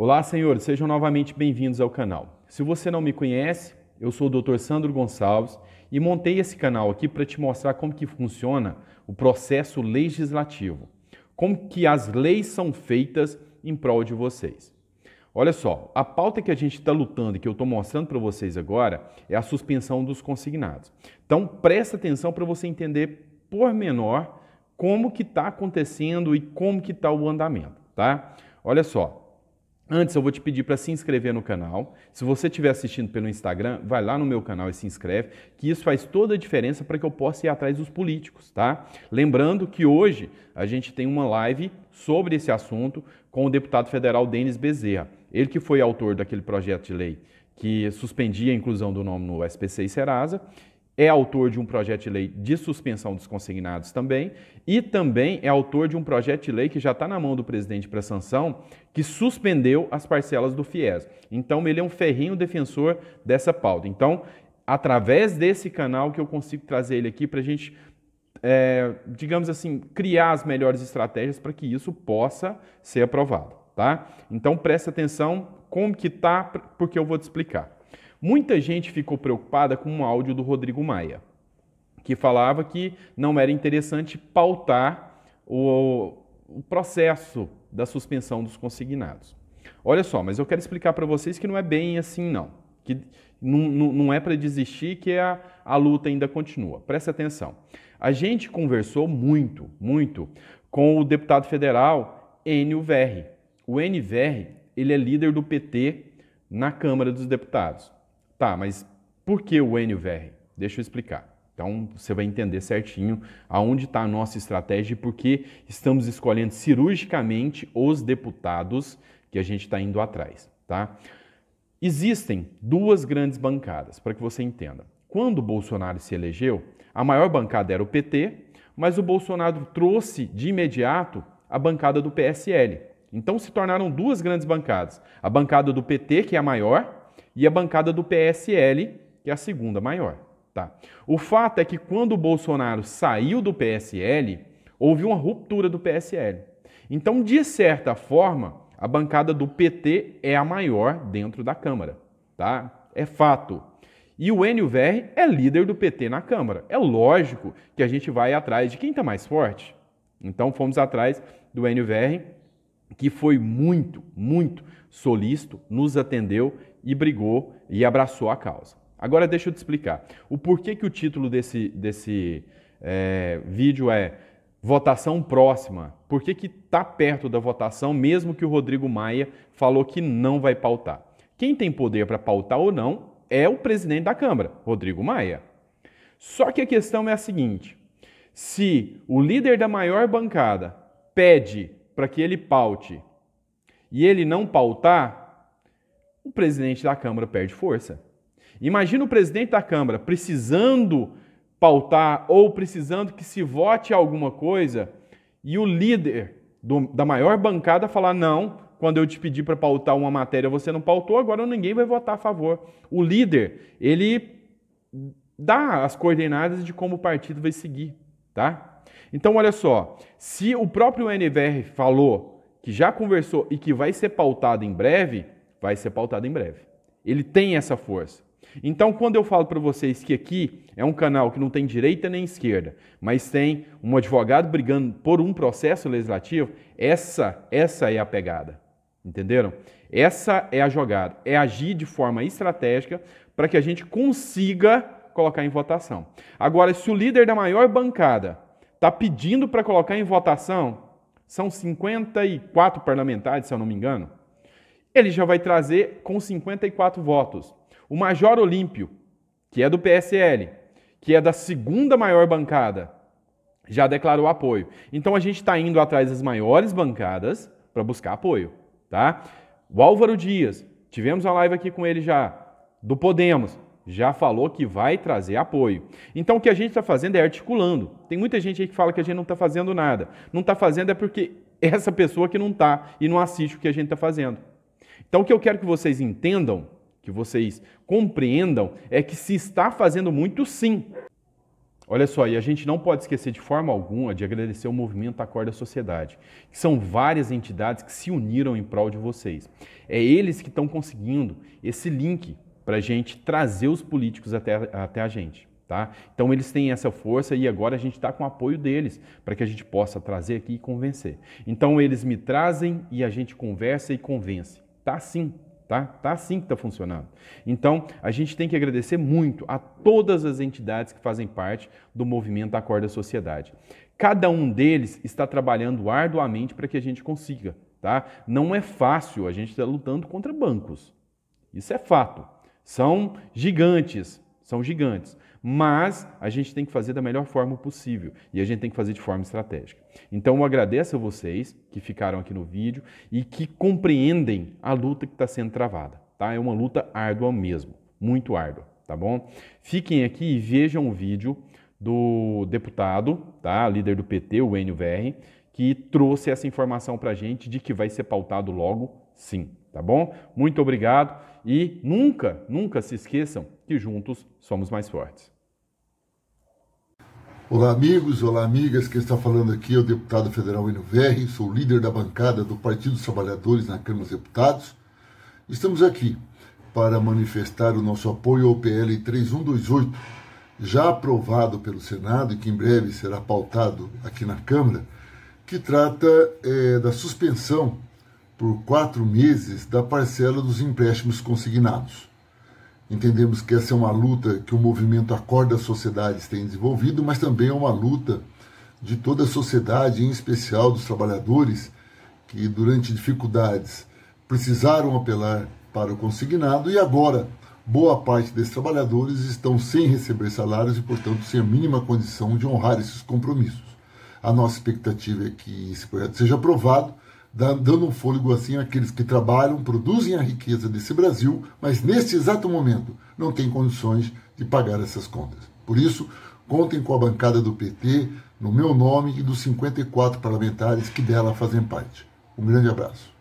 Olá, senhores, sejam novamente bem-vindos ao canal. Se você não me conhece, eu sou o Dr. Sandro Gonçalves e montei esse canal aqui para te mostrar como que funciona o processo legislativo, como que as leis são feitas em prol de vocês. Olha só, a pauta que a gente está lutando e que eu estou mostrando para vocês agora é a suspensão dos consignados. Então presta atenção para você entender por menor como que está acontecendo e como que está o andamento, tá? Olha só, Antes eu vou te pedir para se inscrever no canal. Se você estiver assistindo pelo Instagram, vai lá no meu canal e se inscreve, que isso faz toda a diferença para que eu possa ir atrás dos políticos, tá? Lembrando que hoje a gente tem uma live sobre esse assunto com o deputado federal Denis Bezerra. Ele que foi autor daquele projeto de lei que suspendia a inclusão do nome no SPC e Serasa é autor de um projeto de lei de suspensão dos consignados também, e também é autor de um projeto de lei que já está na mão do presidente para sanção, que suspendeu as parcelas do FIES. Então, ele é um ferrinho defensor dessa pauta. Então, através desse canal que eu consigo trazer ele aqui para a gente é, digamos assim, criar as melhores estratégias para que isso possa ser aprovado, tá? Então preste atenção como que tá, porque eu vou te explicar. Muita gente ficou preocupada com um áudio do Rodrigo Maia, que falava que não era interessante pautar o, o processo da suspensão dos consignados. Olha só, mas eu quero explicar para vocês que não é bem assim, não. Que não, não, não é para desistir, que é a, a luta ainda continua. Presta atenção. A gente conversou muito, muito com o deputado federal Enio Verri. O Enio Verri, ele é líder do PT na Câmara dos Deputados. Tá, mas por que o NVR? Deixa eu explicar. Então você vai entender certinho aonde está a nossa estratégia e por que estamos escolhendo cirurgicamente os deputados que a gente está indo atrás, tá? Existem duas grandes bancadas, para que você entenda. Quando o Bolsonaro se elegeu, a maior bancada era o PT, mas o Bolsonaro trouxe de imediato a bancada do PSL. Então se tornaram duas grandes bancadas. A bancada do PT, que é a maior, e a bancada do PSL, que é a segunda maior. Tá? O fato é que quando o Bolsonaro saiu do PSL, houve uma ruptura do PSL. Então, de certa forma, a bancada do PT é a maior dentro da Câmara. Tá? É fato. E o Enio é líder do PT na Câmara. É lógico que a gente vai atrás de quem está mais forte. Então fomos atrás do Enio que foi muito, muito solícito, nos atendeu e brigou e abraçou a causa. Agora deixa eu te explicar. O porquê que o título desse, desse é, vídeo é votação próxima. Por que está perto da votação, mesmo que o Rodrigo Maia falou que não vai pautar? Quem tem poder para pautar ou não é o presidente da Câmara, Rodrigo Maia. Só que a questão é a seguinte: se o líder da maior bancada pede para que ele paute e ele não pautar, o presidente da Câmara perde força. Imagina o presidente da Câmara precisando pautar ou precisando que se vote alguma coisa e o líder do, da maior bancada falar: não, quando eu te pedi para pautar uma matéria, você não pautou, agora ninguém vai votar a favor. O líder, ele dá as coordenadas de como o partido vai seguir, tá? Então, olha só, se o próprio NVR falou que já conversou e que vai ser pautado em breve, vai ser pautado em breve. Ele tem essa força. Então, quando eu falo para vocês que aqui é um canal que não tem direita nem esquerda, mas tem um advogado brigando por um processo legislativo, essa, essa é a pegada. Entenderam? Essa é a jogada. É agir de forma estratégica para que a gente consiga colocar em votação. Agora, se o líder da maior bancada está pedindo para colocar em votação, são 54 parlamentares, se eu não me engano, ele já vai trazer com 54 votos. O Major Olímpio, que é do PSL, que é da segunda maior bancada, já declarou apoio. Então a gente está indo atrás das maiores bancadas para buscar apoio, tá? O Álvaro Dias, tivemos uma live aqui com ele já, do Podemos, já falou que vai trazer apoio. Então o que a gente está fazendo é articulando. Tem muita gente aí que fala que a gente não está fazendo nada. Não está fazendo é porque essa pessoa que não está e não assiste o que a gente está fazendo. Então, o que eu quero que vocês entendam, que vocês compreendam, é que se está fazendo muito, sim. Olha só, e a gente não pode esquecer de forma alguma de agradecer o movimento Acorda Sociedade, que são várias entidades que se uniram em prol de vocês. É eles que estão conseguindo esse link para a gente trazer os políticos até, até a gente. Tá? Então eles têm essa força e agora a gente está com o apoio deles para que a gente possa trazer aqui e convencer. Então eles me trazem e a gente conversa e convence. Tá sim, tá? Tá assim que está funcionando. Então, a gente tem que agradecer muito a todas as entidades que fazem parte do movimento Acorda Sociedade. Cada um deles está trabalhando arduamente para que a gente consiga, tá? Não é fácil, a gente está lutando contra bancos. Isso é fato. São gigantes, são gigantes. Mas a gente tem que fazer da melhor forma possível e a gente tem que fazer de forma estratégica. Então eu agradeço a vocês que ficaram aqui no vídeo e que compreendem a luta que está sendo travada. Tá? É uma luta árdua mesmo, muito árdua, tá bom? Fiquem aqui e vejam o vídeo do deputado, tá? líder do PT, o Enio Verri, que trouxe essa informação para a gente de que vai ser pautado logo, sim, tá bom? Muito obrigado. E nunca, nunca se esqueçam que juntos somos mais fortes. Olá, amigos, olá, amigas. Quem está falando aqui é o deputado federal Enio Verri, sou líder da bancada do Partido dos Trabalhadores na Câmara dos Deputados. Estamos aqui para manifestar o nosso apoio ao PL 3128, já aprovado pelo Senado e que em breve será pautado aqui na Câmara, que trata é, da suspensão por quatro meses da parcela dos empréstimos consignados. Entendemos que essa é uma luta que o movimento Acorda Sociedades tem desenvolvido, mas também é uma luta de toda a sociedade, em especial dos trabalhadores que, durante dificuldades, precisaram apelar para o consignado e agora boa parte desses trabalhadores estão sem receber salários e, portanto, sem a mínima condição de honrar esses compromissos. A nossa expectativa é que esse projeto seja aprovado dando um fôlego assim àqueles que trabalham, produzem a riqueza desse Brasil, mas neste exato momento não têm condições de pagar essas contas. Por isso, contem com a bancada do PT, no meu nome e dos 54 parlamentares que dela fazem parte. Um grande abraço.